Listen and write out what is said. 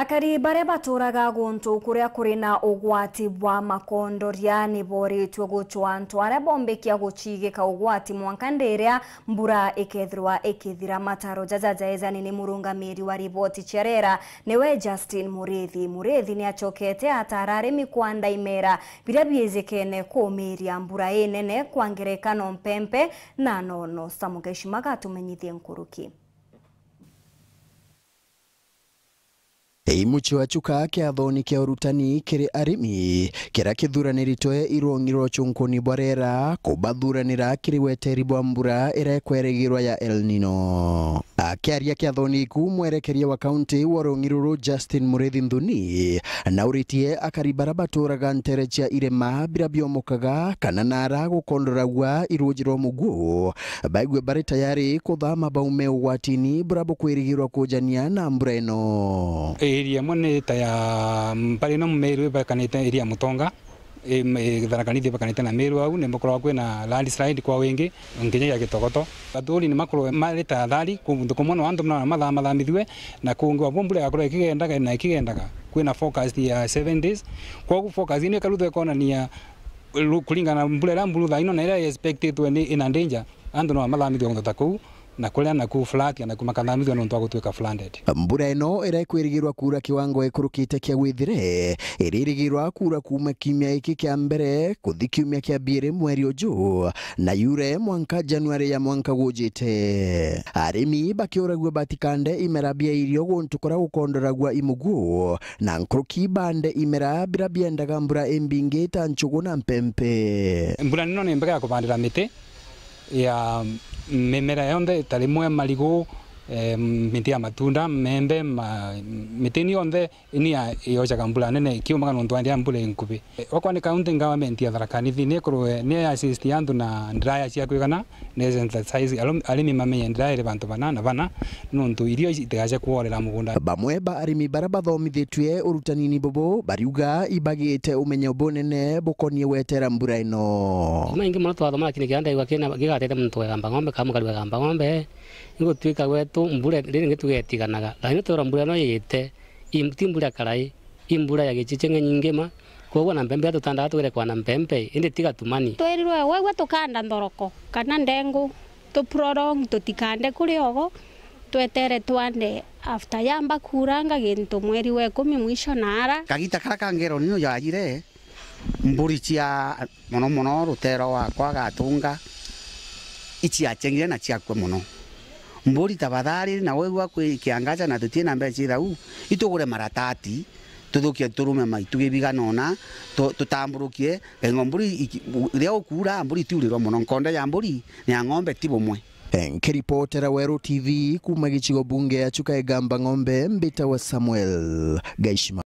akari baria baturaga guntu kuria kuri na ugwati bwa makondoria niboritwe guchwa antu aria bombekia guchigika ugwati mwanka ndiria mbura ikethirwa ikithira mataro jajajaezani ni murungamiri wa riboti cherera niwe Justin Murithi Murithi ni achokete atara arimi kwanda imera biria biezekene kuumiria mbura inene kwa ngerekano mpempe na nono samugeshimaga atumenyithie nkuruki wa chuka kia thoni kia urutani kiri arimi kira kithurani ritoe irongirwo chunkuni bwarera nira kiri weteri bwa mbura irekweregirwa ya El Nino akiaria kia thoni iku mwerekeria wa kaunti wa rung'iruru Justin Murithi Nthuni na uritie akaribara baturaga ntere cia irema bira biomokaga kana nara gukondoragua irunjirwo muguo baigwe bari tayari kuthama baume watini burabo kwirigirwa kujania na mbura ino hey area ĩmwe nĩ ta ya mbarĩ na meru ĩbakanĩte ĩria mũtonga itharakanithie bakanite na miru au ni mukoragwo kwina slide kwa wingi nginya ya gitogoto athuri ni makorwo mari ta ku ndu kumwe no andu na mathamathamithue na kungi wa mbura yakorwo ikigendaga na ikigendaga kwina forecast ya 7 days koguo forecast ino ni ikonania kulingana mbura ira mburu thaino na ile expected ni in danger andu no mathamithio ndu ta kuu na kuria na kuu flat na kumakandanithio nuntu wa gutuika flanded mbura ino ira ikwirigirwa kura kiwango ikurukite kia gwithire iririgirwa kura kuma kiumia iki kia mbere kuthi kiumia kia biiri mweri ojo na yure mwanka januari ya mwanka gujite arimi bakiuragua batikande imera bia irio guntu kora gukondoragua imuguo na nkuruki bande imera bira biendaga mbura imbingi ta nchugu na mpempe mbura nino ni mbega ya kubandira miti ya mĩmera yothe ta mwe marigũ miti ya matunda membe ma, mitini yonthe inia yocaga kambula nene kiuma kana nontu andia mbura inkuvi wakwa ni kaunti ngavamentia tharakanithi nikurwe ni assist antu na ya ndiraya cia kwigana nesensitize arimi mamenye ndiraya ri bantu bana na bana nontu irio itigace kuorera mugunda bamwe ba arimi bara urutani ni bobo bariuga ibagite umenyo bunene bukonie wetera mbura ino ma ingi maingi muno twathomaga kini kiandaigua gigatete muntu wegamba ng'ombe kamukari wegamba ng'ombe igutwika wet tu mbura rä rä tugetiganaga lakini twora mbura no yete ti mbura karai imbura mbura ya gicicenge nyingima koguo na mbembe tutandaga twirekwa na mbembe indi tigatumani twirirwe wegwe tukanda ndoroko kana ndengu tuprorong tutikande kuri ogo twetere twande after yamba kuranga gento mweri we kumi mwisho nara kagita kara ngero nino yajire mburi cia mono mono rutero wakwa gatunga iciachengire na ciakwe mono mburi tafadhali na wewe kiangaza na tutie na mbeca irau itugure maratati tuthukie turume maitu gibiganona tutamburukie engo eh, mburi ria ukura mburi tiurirwo muno nkonde ya mburi ya ng'ombe ti bumwe nkiripotera Weru TV kuma gicigo bunge ya Chukaigamba ng'ombe mbita wa Samuel Gaishima